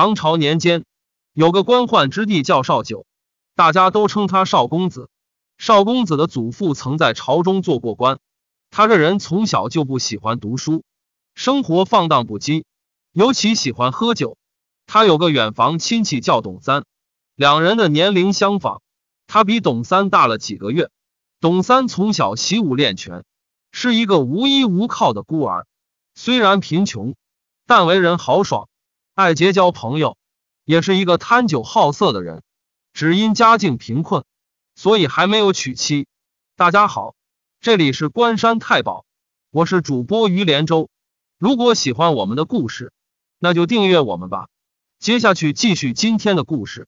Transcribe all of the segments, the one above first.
唐朝年间，有个官宦之弟叫少九，大家都称他少公子。少公子的祖父曾在朝中做过官，他这人从小就不喜欢读书，生活放荡不羁，尤其喜欢喝酒。他有个远房亲戚叫董三，两人的年龄相仿，他比董三大了几个月。董三从小习武练拳，是一个无依无靠的孤儿，虽然贫穷，但为人豪爽。爱结交朋友，也是一个贪酒好色的人。只因家境贫困，所以还没有娶妻。大家好，这里是关山太保，我是主播于连州。如果喜欢我们的故事，那就订阅我们吧。接下去继续今天的故事。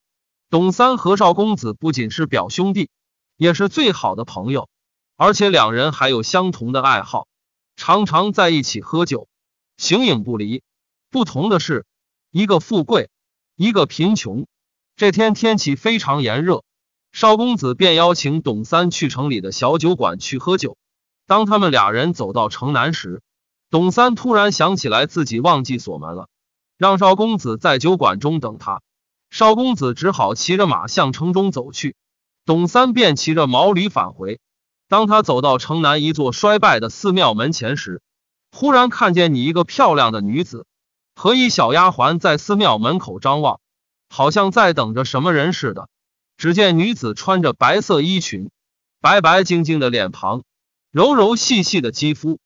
董三和少公子不仅是表兄弟，也是最好的朋友，而且两人还有相同的爱好，常常在一起喝酒，形影不离。不同的是。一个富贵，一个贫穷。这天天气非常炎热，邵公子便邀请董三去城里的小酒馆去喝酒。当他们俩人走到城南时，董三突然想起来自己忘记锁门了，让邵公子在酒馆中等他。邵公子只好骑着马向城中走去，董三便骑着毛驴返回。当他走到城南一座衰败的寺庙门前时，忽然看见你一个漂亮的女子。和以小丫鬟在寺庙门口张望，好像在等着什么人似的。只见女子穿着白色衣裙，白白净净的脸庞，柔柔细细的肌肤，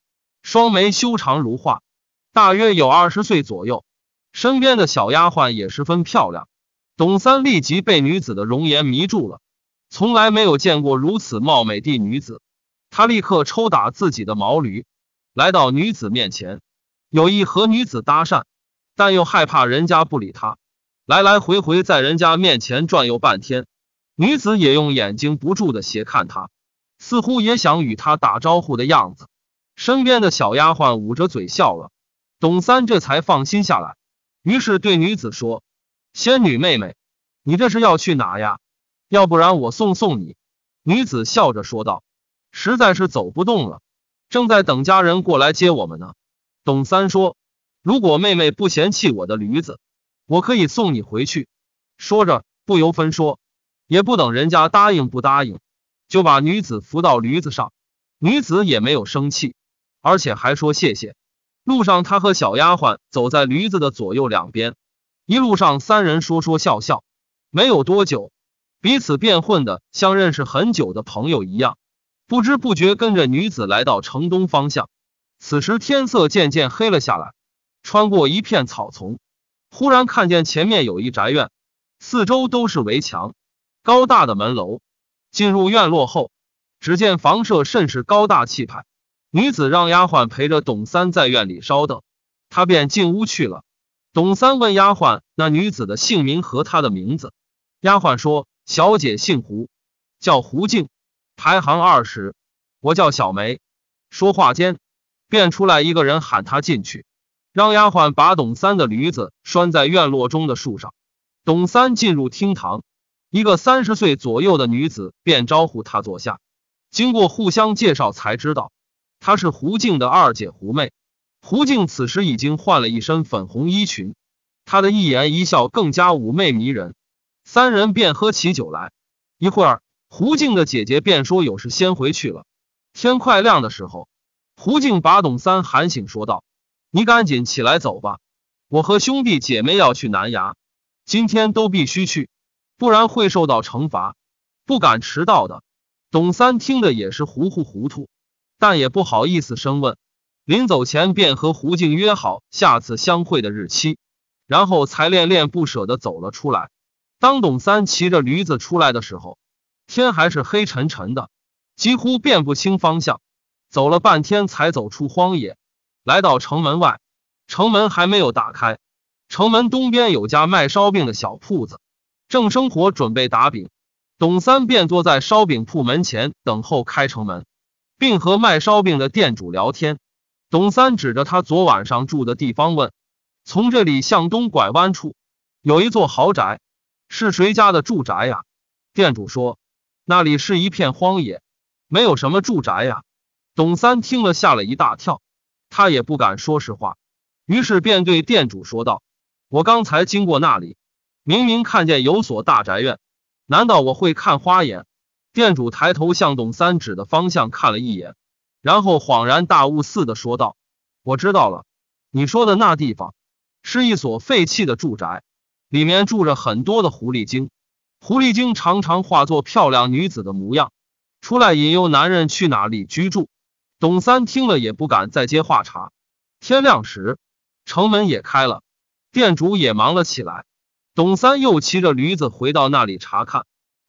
双眉修长如画，大约有二十岁左右。身边的小丫鬟也十分漂亮。董三立即被女子的容颜迷住了，从来没有见过如此貌美的女子。他立刻抽打自己的毛驴，来到女子面前，有意和女子搭讪。但又害怕人家不理他，来来回回在人家面前转悠半天，女子也用眼睛不住的斜看他，似乎也想与他打招呼的样子。身边的小丫鬟捂着嘴笑了，董三这才放心下来。于是对女子说：“仙女妹妹，你这是要去哪呀？要不然我送送你。”女子笑着说道：“实在是走不动了，正在等家人过来接我们呢。”董三说。如果妹妹不嫌弃我的驴子，我可以送你回去。说着不由分说，也不等人家答应不答应，就把女子扶到驴子上。女子也没有生气，而且还说谢谢。路上，他和小丫鬟走在驴子的左右两边，一路上三人说说笑笑。没有多久，彼此便混得像认识很久的朋友一样，不知不觉跟着女子来到城东方向。此时天色渐渐黑了下来。穿过一片草丛，忽然看见前面有一宅院，四周都是围墙，高大的门楼。进入院落后，只见房舍甚是高大气派。女子让丫鬟陪着董三在院里稍等，她便进屋去了。董三问丫鬟：“那女子的姓名和她的名字？”丫鬟说：“小姐姓胡，叫胡静，排行二十。我叫小梅。”说话间，便出来一个人喊她进去。让丫鬟把董三的驴子拴在院落中的树上。董三进入厅堂，一个三十岁左右的女子便招呼他坐下。经过互相介绍，才知道她是胡静的二姐胡妹。胡静此时已经换了一身粉红衣裙，她的一言一笑更加妩媚迷人。三人便喝起酒来。一会儿，胡静的姐姐便说有事先回去了。天快亮的时候，胡静把董三喊醒，说道。你赶紧起来走吧，我和兄弟姐妹要去南衙，今天都必须去，不然会受到惩罚。不敢迟到的。董三听的也是糊糊糊涂，但也不好意思声问。临走前便和胡静约好下次相会的日期，然后才恋恋不舍的走了出来。当董三骑着驴子出来的时候，天还是黑沉沉的，几乎辨不清方向，走了半天才走出荒野。来到城门外，城门还没有打开。城门东边有家卖烧饼的小铺子，正生火准备打饼。董三便坐在烧饼铺门前等候开城门，并和卖烧饼的店主聊天。董三指着他昨晚上住的地方问：“从这里向东拐弯处有一座豪宅，是谁家的住宅呀？”店主说：“那里是一片荒野，没有什么住宅呀。”董三听了，吓了一大跳。他也不敢说实话，于是便对店主说道：“我刚才经过那里，明明看见有所大宅院，难道我会看花眼？”店主抬头向董三指的方向看了一眼，然后恍然大悟似的说道：“我知道了，你说的那地方是一所废弃的住宅，里面住着很多的狐狸精。狐狸精常常化作漂亮女子的模样，出来引诱男人去哪里居住。”董三听了也不敢再接话茬。天亮时，城门也开了，店主也忙了起来。董三又骑着驴子回到那里查看。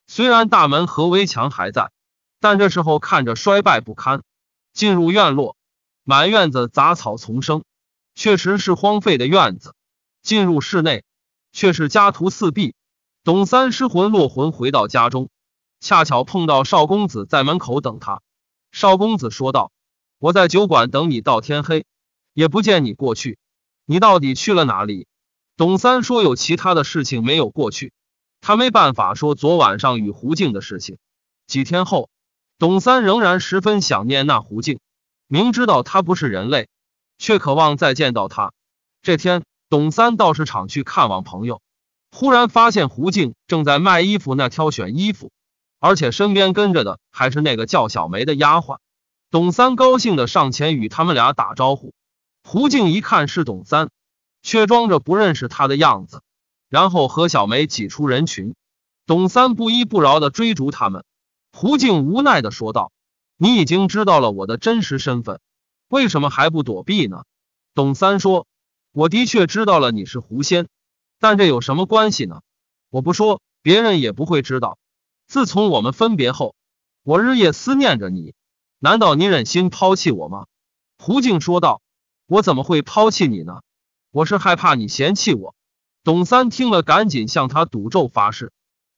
虽然大门和围墙还在，但这时候看着衰败不堪。进入院落，满院子杂草丛生，确实是荒废的院子。进入室内，却是家徒四壁。董三失魂落魂回到家中，恰巧碰到邵公子在门口等他。邵公子说道。我在酒馆等你到天黑，也不见你过去。你到底去了哪里？董三说有其他的事情没有过去，他没办法说昨晚上与胡静的事情。几天后，董三仍然十分想念那胡静，明知道他不是人类，却渴望再见到他。这天，董三到市场去看望朋友，忽然发现胡静正在卖衣服那挑选衣服，而且身边跟着的还是那个叫小梅的丫鬟。董三高兴的上前与他们俩打招呼，胡静一看是董三，却装着不认识他的样子，然后和小梅挤出人群。董三不依不饶的追逐他们，胡静无奈的说道：“你已经知道了我的真实身份，为什么还不躲避呢？”董三说：“我的确知道了你是狐仙，但这有什么关系呢？我不说，别人也不会知道。自从我们分别后，我日夜思念着你。”难道你忍心抛弃我吗？胡静说道：“我怎么会抛弃你呢？我是害怕你嫌弃我。”董三听了，赶紧向他赌咒发誓，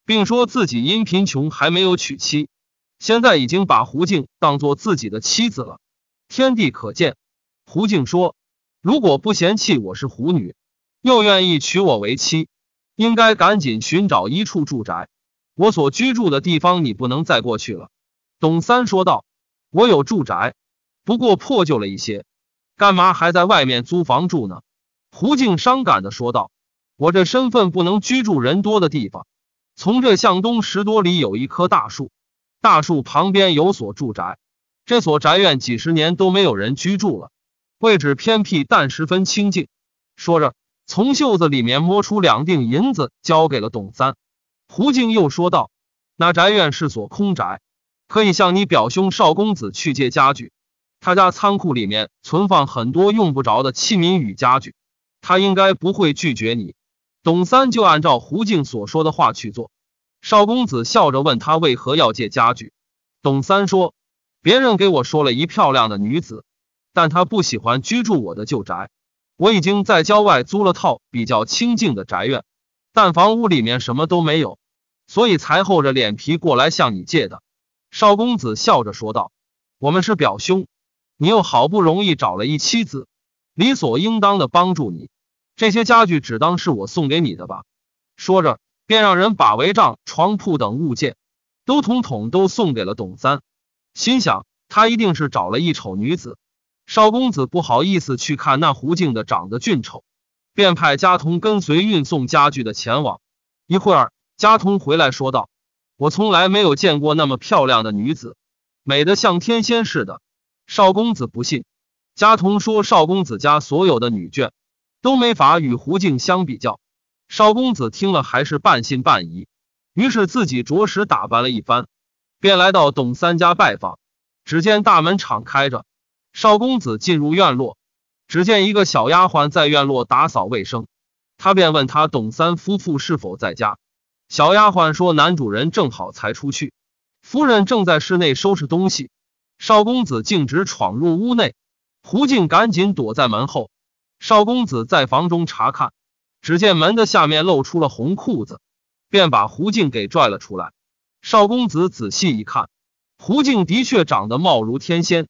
并说自己因贫穷还没有娶妻，现在已经把胡静当做自己的妻子了，天地可见。胡静说：“如果不嫌弃我是狐女，又愿意娶我为妻，应该赶紧寻找一处住宅。我所居住的地方，你不能再过去了。”董三说道。我有住宅，不过破旧了一些，干嘛还在外面租房住呢？胡静伤感的说道：“我这身份不能居住人多的地方。从这向东十多里有一棵大树，大树旁边有所住宅，这所宅院几十年都没有人居住了，位置偏僻但十分清静。”说着，从袖子里面摸出两锭银子交给了董三。胡静又说道：“那宅院是所空宅。”可以向你表兄少公子去借家具，他家仓库里面存放很多用不着的器皿与家具，他应该不会拒绝你。董三就按照胡静所说的话去做。少公子笑着问他为何要借家具，董三说：“别人给我说了一漂亮的女子，但她不喜欢居住我的旧宅，我已经在郊外租了套比较清静的宅院，但房屋里面什么都没有，所以才厚着脸皮过来向你借的。”邵公子笑着说道：“我们是表兄，你又好不容易找了一妻子，理所应当的帮助你。这些家具只当是我送给你的吧。”说着，便让人把帷帐、床铺等物件都统统都送给了董三，心想他一定是找了一丑女子。邵公子不好意思去看那胡静的长得俊丑，便派家童跟随运送家具的前往。一会儿，家童回来说道。我从来没有见过那么漂亮的女子，美得像天仙似的。少公子不信，家童说少公子家所有的女眷都没法与胡静相比较。少公子听了还是半信半疑，于是自己着实打扮了一番，便来到董三家拜访。只见大门敞开着，少公子进入院落，只见一个小丫鬟在院落打扫卫生，他便问他董三夫妇是否在家。小丫鬟说：“男主人正好才出去，夫人正在室内收拾东西。”少公子径直闯入屋内，胡静赶紧躲在门后。少公子在房中查看，只见门的下面露出了红裤子，便把胡静给拽了出来。少公子仔细一看，胡静的确长得貌如天仙。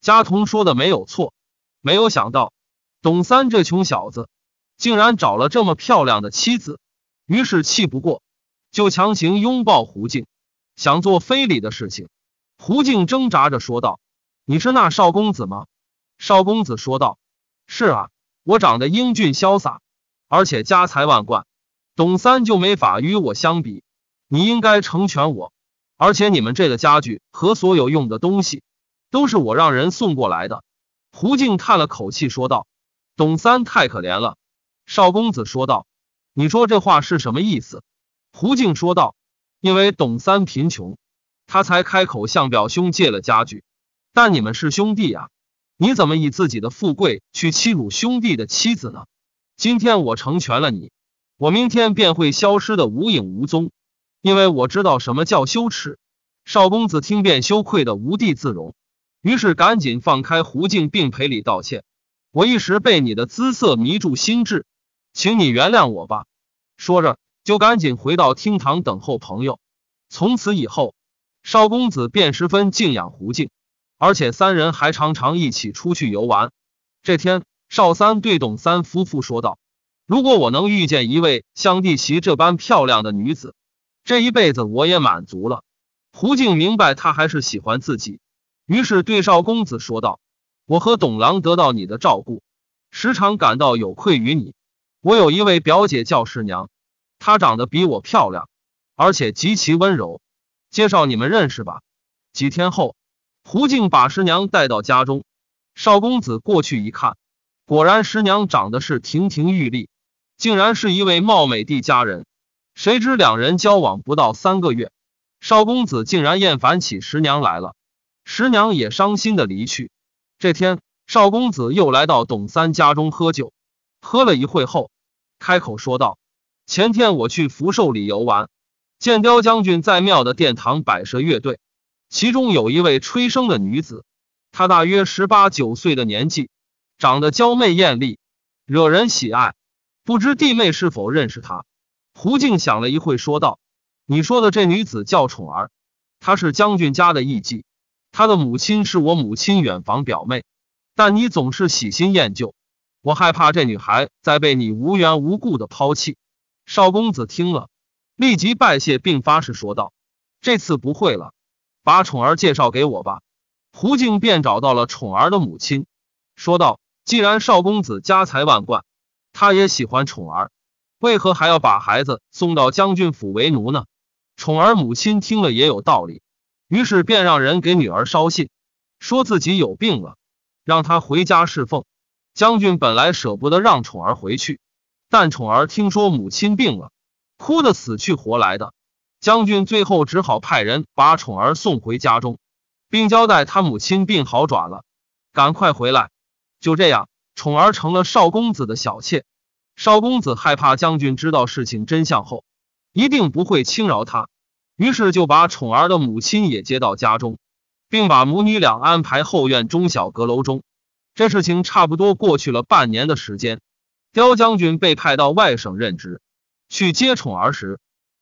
家童说的没有错，没有想到董三这穷小子竟然找了这么漂亮的妻子，于是气不过。就强行拥抱胡静，想做非礼的事情。胡静挣扎着说道：“你是那少公子吗？”少公子说道：“是啊，我长得英俊潇洒，而且家财万贯，董三就没法与我相比。你应该成全我，而且你们这个家具和所有用的东西都是我让人送过来的。”胡静叹了口气说道：“董三太可怜了。”少公子说道：“你说这话是什么意思？”胡静说道：“因为董三贫穷，他才开口向表兄借了家具。但你们是兄弟呀，你怎么以自己的富贵去欺辱兄弟的妻子呢？今天我成全了你，我明天便会消失的无影无踪。因为我知道什么叫羞耻。”邵公子听便羞愧的无地自容，于是赶紧放开胡静并赔礼道歉：“我一时被你的姿色迷住心智，请你原谅我吧。”说着。就赶紧回到厅堂等候朋友。从此以后，邵公子便十分敬仰胡静，而且三人还常常一起出去游玩。这天，邵三对董三夫妇说道：“如果我能遇见一位像弟媳这般漂亮的女子，这一辈子我也满足了。”胡静明白他还是喜欢自己，于是对邵公子说道：“我和董郎得到你的照顾，时常感到有愧于你。我有一位表姐叫师娘。”她长得比我漂亮，而且极其温柔，介绍你们认识吧。几天后，胡静把十娘带到家中，邵公子过去一看，果然十娘长得是亭亭玉立，竟然是一位貌美的佳人。谁知两人交往不到三个月，邵公子竟然厌烦起十娘来了，十娘也伤心的离去。这天，邵公子又来到董三家中喝酒，喝了一会后，开口说道。前天我去福寿里游玩，见雕将军在庙的殿堂摆设乐队，其中有一位吹笙的女子，她大约十八九岁的年纪，长得娇媚艳丽，惹人喜爱。不知弟妹是否认识她？胡静想了一会，说道：“你说的这女子叫宠儿，她是将军家的艺妓，她的母亲是我母亲远房表妹。但你总是喜新厌旧，我害怕这女孩再被你无缘无故的抛弃。”少公子听了，立即拜谢，并发誓说道：“这次不会了，把宠儿介绍给我吧。”胡静便找到了宠儿的母亲，说道：“既然少公子家财万贯，他也喜欢宠儿，为何还要把孩子送到将军府为奴呢？”宠儿母亲听了也有道理，于是便让人给女儿捎信，说自己有病了，让她回家侍奉。将军本来舍不得让宠儿回去。但宠儿听说母亲病了，哭得死去活来的。将军最后只好派人把宠儿送回家中，并交代他母亲病好转了，赶快回来。就这样，宠儿成了少公子的小妾。少公子害怕将军知道事情真相后，一定不会轻饶他，于是就把宠儿的母亲也接到家中，并把母女俩安排后院中小阁楼中。这事情差不多过去了半年的时间。刁将军被派到外省任职，去接宠儿时，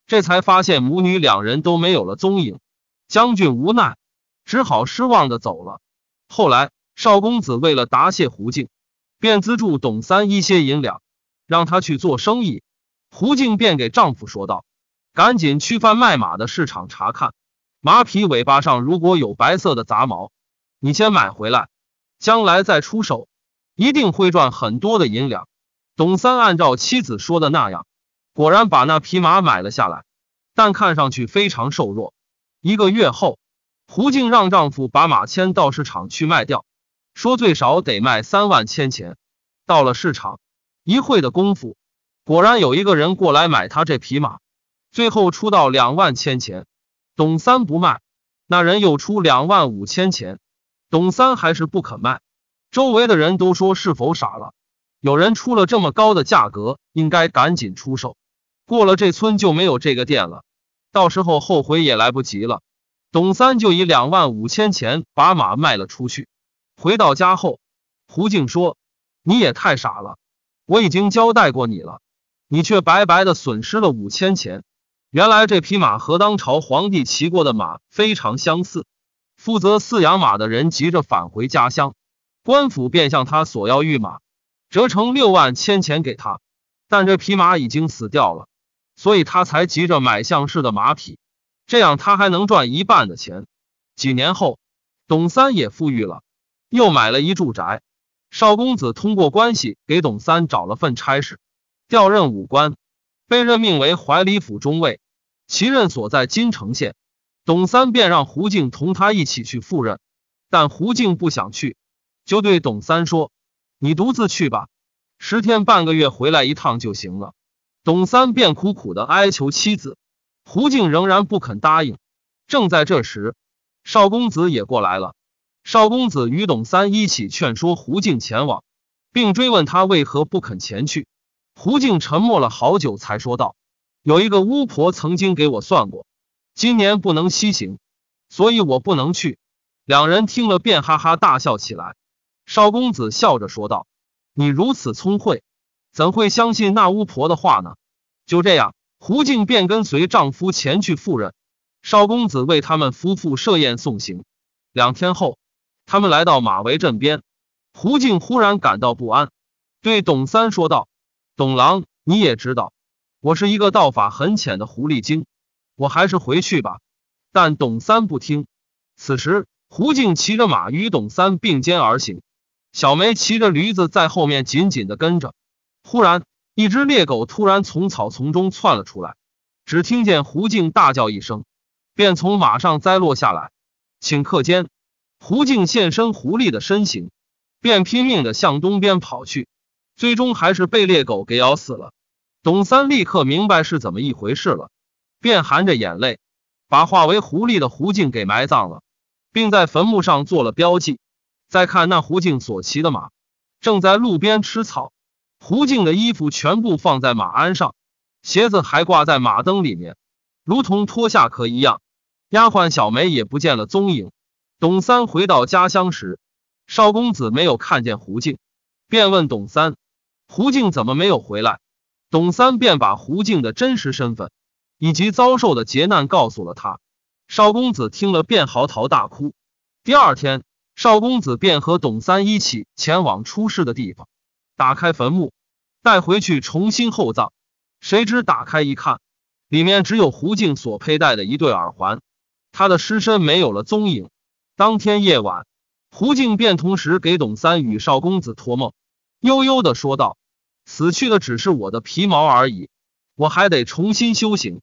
这才发现母女两人都没有了踪影。将军无奈，只好失望的走了。后来，邵公子为了答谢胡静，便资助董三一些银两，让他去做生意。胡静便给丈夫说道：“赶紧去贩卖马的市场查看，马匹尾巴上如果有白色的杂毛，你先买回来，将来再出手，一定会赚很多的银两。”董三按照妻子说的那样，果然把那匹马买了下来，但看上去非常瘦弱。一个月后，胡静让丈夫把马牵到市场去卖掉，说最少得卖三万千钱。到了市场，一会的功夫，果然有一个人过来买他这匹马，最后出到两万千钱，董三不卖，那人又出两万五千钱，董三还是不肯卖。周围的人都说是否傻了。有人出了这么高的价格，应该赶紧出售。过了这村就没有这个店了，到时候后悔也来不及了。董三就以两万五千钱把马卖了出去。回到家后，胡静说：“你也太傻了，我已经交代过你了，你却白白的损失了五千钱。”原来这匹马和当朝皇帝骑过的马非常相似。负责饲养马的人急着返回家乡，官府便向他索要御马。折成六万千钱给他，但这匹马已经死掉了，所以他才急着买项氏的马匹，这样他还能赚一半的钱。几年后，董三也富裕了，又买了一住宅。邵公子通过关系给董三找了份差事，调任武官，被任命为怀里府中尉，其任所在金城县。董三便让胡静同他一起去赴任，但胡静不想去，就对董三说。你独自去吧，十天半个月回来一趟就行了。董三便苦苦的哀求妻子胡静，仍然不肯答应。正在这时，邵公子也过来了。邵公子与董三一起劝说胡静前往，并追问他为何不肯前去。胡静沉默了好久，才说道：“有一个巫婆曾经给我算过，今年不能西行，所以我不能去。”两人听了，便哈哈大笑起来。邵公子笑着说道：“你如此聪慧，怎会相信那巫婆的话呢？”就这样，胡静便跟随丈夫前去赴任。邵公子为他们夫妇设宴送行。两天后，他们来到马嵬镇边，胡静忽然感到不安，对董三说道：“董郎，你也知道，我是一个道法很浅的狐狸精，我还是回去吧。”但董三不听。此时，胡静骑着马与董三并肩而行。小梅骑着驴子在后面紧紧的跟着。忽然，一只猎狗突然从草丛中窜了出来，只听见胡静大叫一声，便从马上栽落下来。顷刻间，胡静现身狐狸的身形，便拼命的向东边跑去，最终还是被猎狗给咬死了。董三立刻明白是怎么一回事了，便含着眼泪，把化为狐狸的胡静给埋葬了，并在坟墓上做了标记。再看那胡静所骑的马，正在路边吃草。胡静的衣服全部放在马鞍上，鞋子还挂在马灯里面，如同脱下壳一样。丫鬟小梅也不见了踪影。董三回到家乡时，邵公子没有看见胡静，便问董三：“胡静怎么没有回来？”董三便把胡静的真实身份以及遭受的劫难告诉了他。邵公子听了，便嚎啕大哭。第二天。少公子便和董三一起前往出事的地方，打开坟墓，带回去重新厚葬。谁知打开一看，里面只有胡静所佩戴的一对耳环，他的尸身没有了踪影。当天夜晚，胡静便同时给董三与少公子托梦，悠悠的说道：“死去的只是我的皮毛而已，我还得重新修行，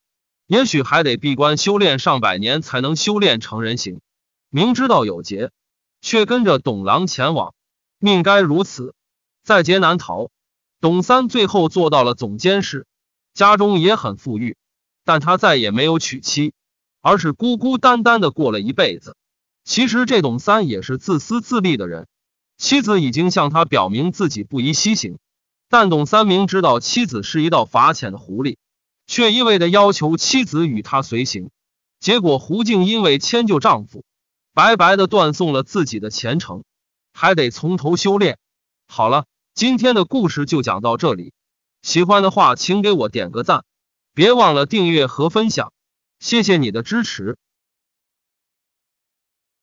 也许还得闭关修炼上百年才能修炼成人形。明知道有劫。”却跟着董郎前往，命该如此，在劫难逃。董三最后做到了总监事，家中也很富裕，但他再也没有娶妻，而是孤孤单单的过了一辈子。其实这董三也是自私自利的人，妻子已经向他表明自己不宜西行，但董三明知道妻子是一道法浅的狐狸，却一味的要求妻子与他随行，结果胡静因为迁就丈夫。白白的断送了自己的前程，还得从头修炼。好了，今天的故事就讲到这里。喜欢的话，请给我点个赞，别忘了订阅和分享，谢谢你的支持。